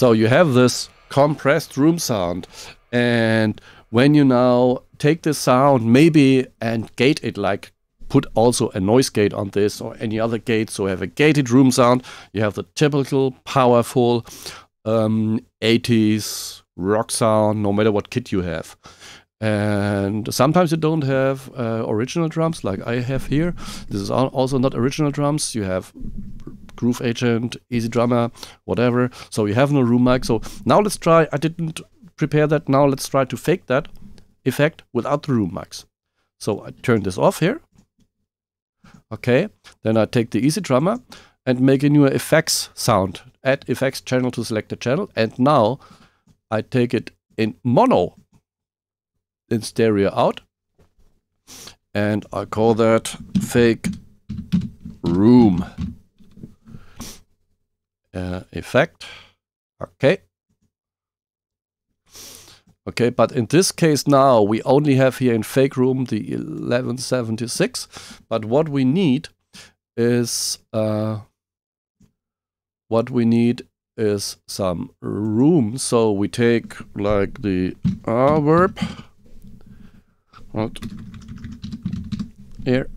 So you have this compressed room sound. And when you now take this sound maybe and gate it like put also a noise gate on this or any other gate. So have a gated room sound. You have the typical powerful um, 80s rock sound, no matter what kit you have. And sometimes you don't have uh, original drums like I have here. This is also not original drums. You have Groove Agent, Easy Drummer, whatever. So you have no room mic. So now let's try, I didn't prepare that. Now let's try to fake that effect without the room mics. So I turn this off here. Okay, then I take the Easy Drummer and make a new effects sound. Add effects channel to select the channel. And now I take it in mono in stereo out. And I call that fake room uh, effect. Okay. Okay, but in this case now, we only have here in fake room the 1176, but what we need is, uh, what we need is some room. So we take like the R verb, What here,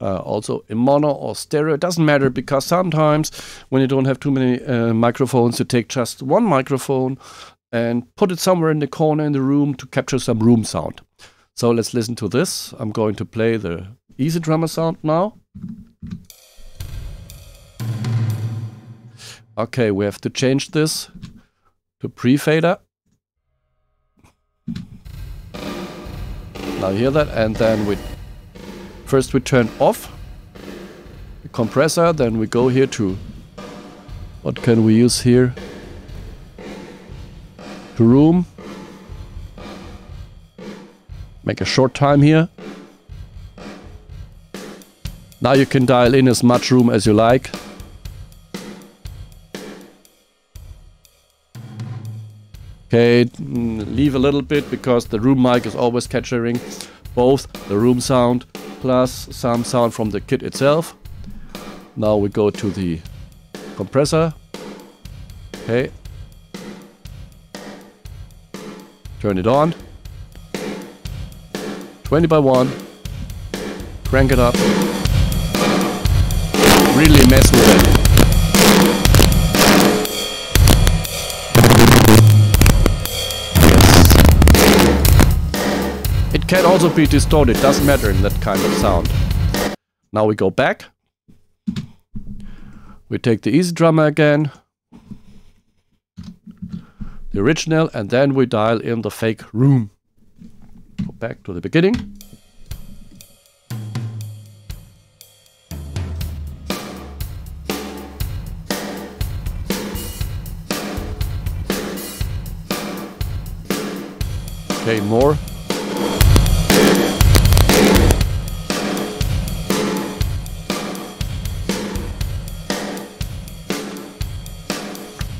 uh, also in mono or stereo. It doesn't matter because sometimes when you don't have too many uh, microphones, you take just one microphone and put it somewhere in the corner in the room to capture some room sound. So let's listen to this. I'm going to play the easy drummer sound now. Okay, we have to change this to pre-fader. Now you hear that and then we First we turn off the compressor, then we go here to What can we use here? To room. Make a short time here. Now you can dial in as much room as you like. Okay, mm, leave a little bit because the room mic is always capturing both the room sound plus some sound from the kit itself. Now we go to the compressor. Okay. Turn it on. 20 by 1. Crank it up. Really mess with it. Can also be distorted, doesn't matter in that kind of sound. Now we go back. We take the easy drummer again. The original and then we dial in the fake room. Go back to the beginning. Okay, more.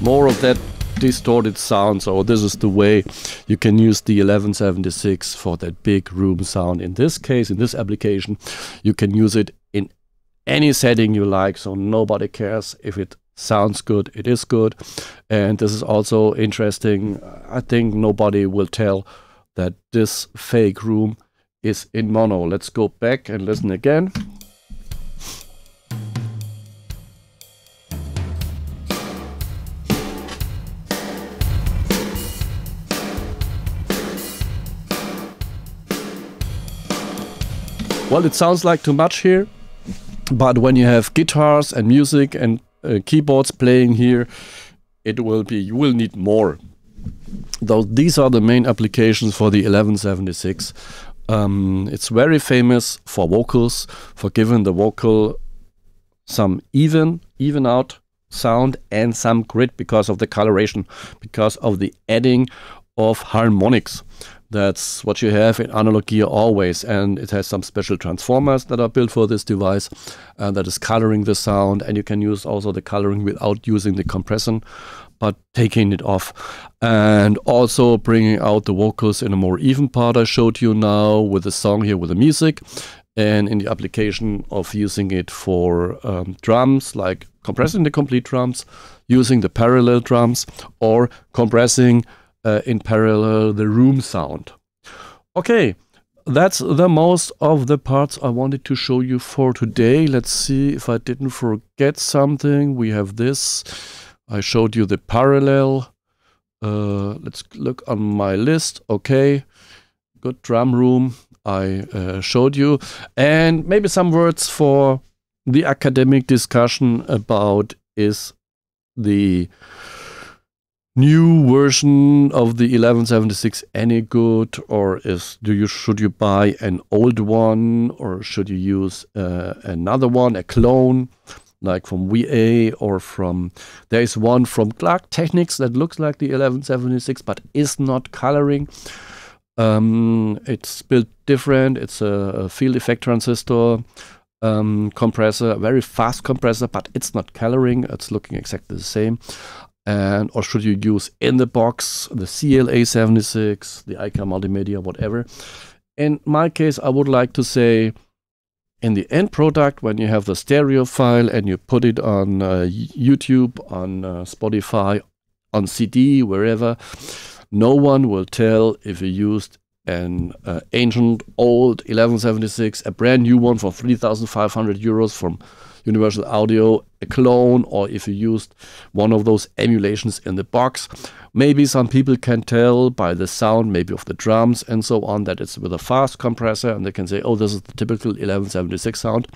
more of that distorted sound. So this is the way you can use the 1176 for that big room sound. In this case, in this application, you can use it in any setting you like. So nobody cares if it sounds good, it is good. And this is also interesting. I think nobody will tell that this fake room is in mono. Let's go back and listen again. Well, it sounds like too much here, but when you have guitars and music and uh, keyboards playing here, it will be, you will need more. Though these are the main applications for the 1176. Um, it's very famous for vocals, for giving the vocal some even, even out sound and some grit because of the coloration, because of the adding of harmonics. That's what you have in analog gear always, and it has some special transformers that are built for this device uh, that is coloring the sound, and you can use also the coloring without using the compression, but taking it off. And also bringing out the vocals in a more even part I showed you now with the song here with the music, and in the application of using it for um, drums, like compressing the complete drums, using the parallel drums, or compressing uh, in parallel the room sound. Okay, that's the most of the parts I wanted to show you for today. Let's see if I didn't forget something. We have this. I showed you the parallel. Uh, let's look on my list. Okay, good drum room I uh, showed you. And maybe some words for the academic discussion about is the new version of the 1176 any good or is do you should you buy an old one or should you use uh, another one a clone like from VA or from there is one from Clark Technics that looks like the 1176 but is not coloring um, it's built different it's a field effect transistor um, compressor, very fast compressor, but it's not coloring. It's looking exactly the same and or should you use in the box the CLA76, the ICA multimedia, whatever. In my case, I would like to say in the end product, when you have the stereo file and you put it on uh, YouTube, on uh, Spotify, on CD, wherever, no one will tell if you used an uh, ancient old 1176, a brand new one for 3,500 euros from Universal Audio clone or if you used one of those emulations in the box. Maybe some people can tell by the sound, maybe of the drums and so on, that it's with a fast compressor and they can say, oh, this is the typical 1176 sound.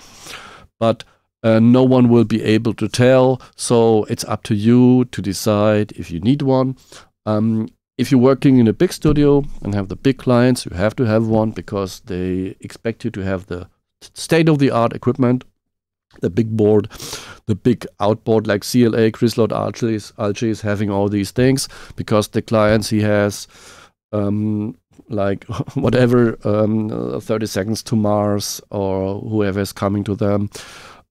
But uh, no one will be able to tell. So it's up to you to decide if you need one. Um, if you're working in a big studio and have the big clients, you have to have one because they expect you to have the state of the art equipment the big board, the big outboard like CLA, Chris Lord Alge, is having all these things because the clients he has, um, like whatever, um, 30 seconds to Mars or whoever is coming to them.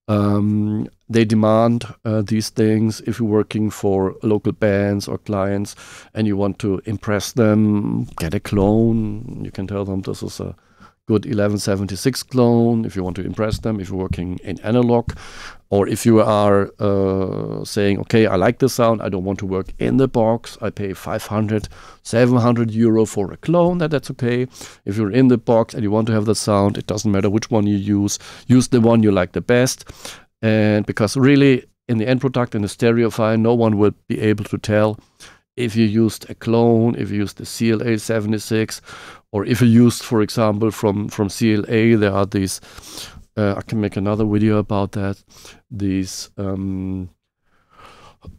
Um, they demand uh, these things if you're working for local bands or clients and you want to impress them, get a clone. You can tell them this is a good 1176 clone, if you want to impress them, if you're working in analog, or if you are uh, saying, okay, I like the sound, I don't want to work in the box, I pay 500, 700 euro for a clone, that, that's okay. If you're in the box and you want to have the sound, it doesn't matter which one you use, use the one you like the best. And because really, in the end product, in the stereo file, no one will be able to tell if you used a clone, if you used the CLA76, or if you used, for example, from, from CLA, there are these, uh, I can make another video about that, these, um,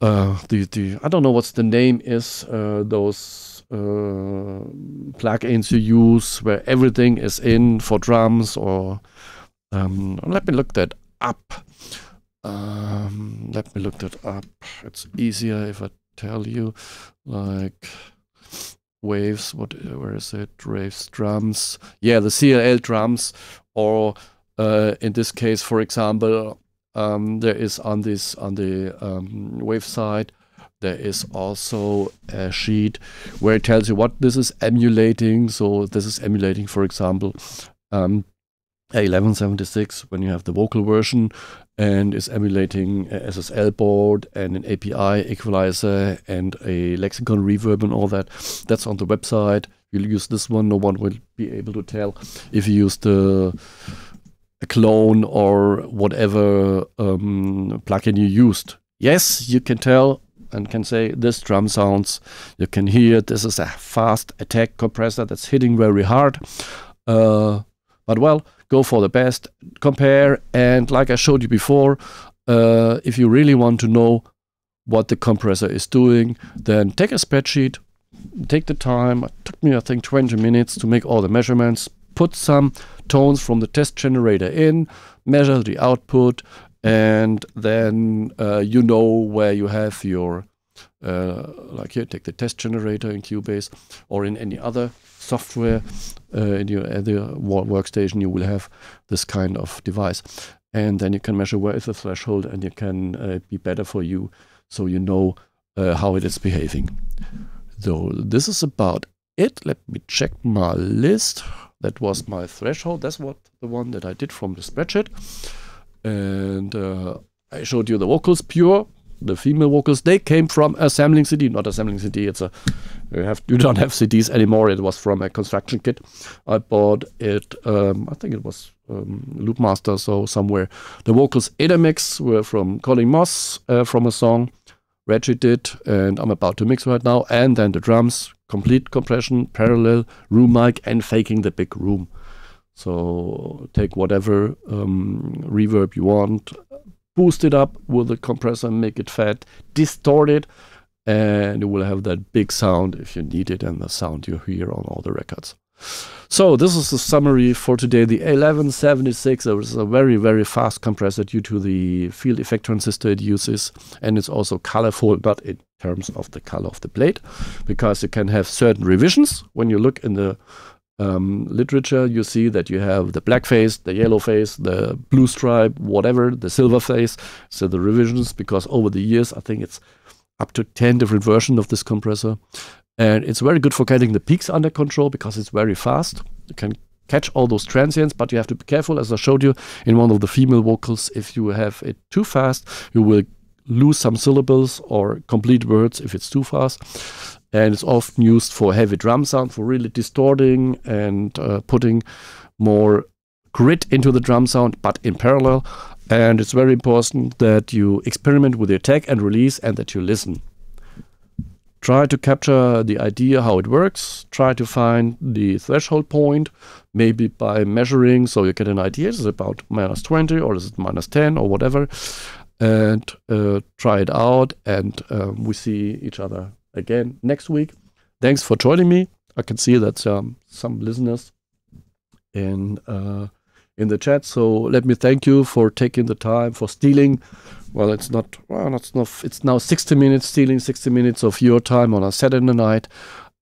uh, the, the, I don't know what's the name is, uh, those uh, plugins you use where everything is in for drums or, um, let me look that up. Um, let me look that up. It's easier if I tell you, like waves. What where is it? Waves drums. Yeah, the CLL drums, or uh, in this case, for example, um, there is on this on the um, wave side. There is also a sheet where it tells you what this is emulating. So this is emulating, for example, um, 1176 when you have the vocal version and is emulating a SSL board and an API equalizer and a lexicon reverb and all that. That's on the website. You'll use this one. No one will be able to tell if you use the a clone or whatever um, plugin you used. Yes, you can tell and can say this drum sounds. You can hear this is a fast attack compressor that's hitting very hard. Uh, but well, go for the best, compare, and like I showed you before, uh, if you really want to know what the compressor is doing, then take a spreadsheet, take the time. It took me, I think, 20 minutes to make all the measurements, put some tones from the test generator in, measure the output, and then uh, you know where you have your, uh, like here, take the test generator in Cubase or in any other software uh, in your at the workstation, you will have this kind of device, and then you can measure where is the threshold, and it can uh, be better for you, so you know uh, how it is behaving. So this is about it. Let me check my list. That was my threshold. That's what the one that I did from the spreadsheet, and uh, I showed you the vocals pure the female vocals, they came from assembling CD, not assembling CD. It's a you have you don't have CDs anymore. It was from a construction kit. I bought it. Um, I think it was um, Loopmaster, so somewhere. The vocals mix were from Colin Moss uh, from a song Reggie did, and I'm about to mix right now. And then the drums, complete compression, parallel room mic, and faking the big room. So take whatever um, reverb you want boost it up with a compressor, make it fat, distort it, and you will have that big sound if you need it and the sound you hear on all the records. So this is the summary for today. The 1176 uh, is a very, very fast compressor due to the field effect transistor it uses. And it's also colorful, but in terms of the color of the plate, because you can have certain revisions when you look in the um, literature, you see that you have the black face, the yellow face, the blue stripe, whatever, the silver face. So the revisions, because over the years, I think it's up to 10 different versions of this compressor. And it's very good for getting the peaks under control because it's very fast. You can catch all those transients, but you have to be careful. As I showed you in one of the female vocals, if you have it too fast, you will lose some syllables or complete words if it's too fast. And it's often used for heavy drum sound, for really distorting and uh, putting more grit into the drum sound, but in parallel. And it's very important that you experiment with your attack and release and that you listen. Try to capture the idea how it works. Try to find the threshold point, maybe by measuring so you get an idea. Is it about minus 20 or is it minus 10 or whatever? and uh, try it out. And um, we see each other again next week. Thanks for joining me. I can see that um, some listeners in uh, in the chat. So let me thank you for taking the time for stealing. Well, it's not well, it's not it's now 60 minutes stealing 60 minutes of your time on a Saturday night.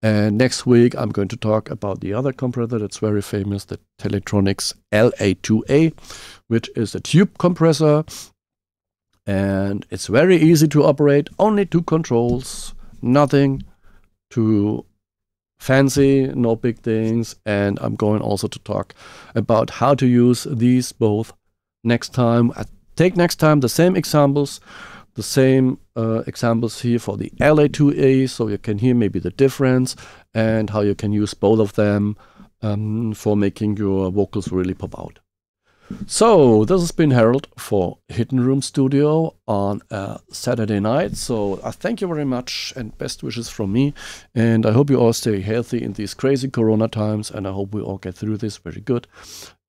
And next week I'm going to talk about the other compressor that's very famous, the Teletronics LA2A, which is a tube compressor and it's very easy to operate. Only two controls, nothing too fancy, no big things. And I'm going also to talk about how to use these both next time. I take next time the same examples, the same uh, examples here for the LA2A, so you can hear maybe the difference and how you can use both of them um, for making your vocals really pop out. So this has been Harold for Hidden Room Studio on a Saturday night. So I uh, thank you very much and best wishes from me. And I hope you all stay healthy in these crazy corona times. And I hope we all get through this very good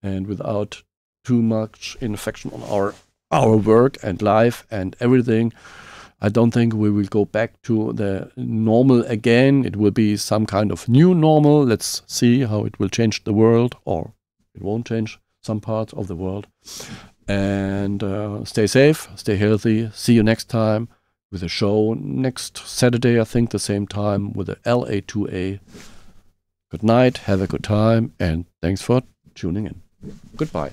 and without too much infection on our our work and life and everything. I don't think we will go back to the normal again. It will be some kind of new normal. Let's see how it will change the world or it won't change some parts of the world. And uh, stay safe, stay healthy. See you next time with a show next Saturday, I think, the same time with the LA2A. Good night, have a good time, and thanks for tuning in. Goodbye.